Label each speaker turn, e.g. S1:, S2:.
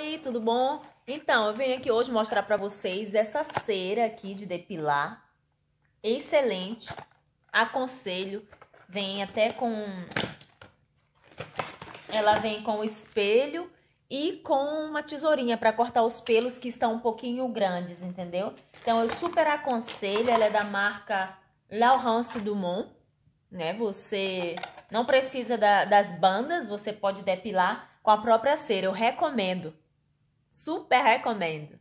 S1: Oi, tudo bom? Então, eu vim aqui hoje mostrar para vocês essa cera aqui de depilar. Excelente. Aconselho. Vem até com... Ela vem com o espelho e com uma tesourinha para cortar os pelos que estão um pouquinho grandes, entendeu? Então eu super aconselho, ela é da marca Laurence Dumont, né? Você não precisa da, das bandas, você pode depilar com a própria cera, eu recomendo. Super recomendo.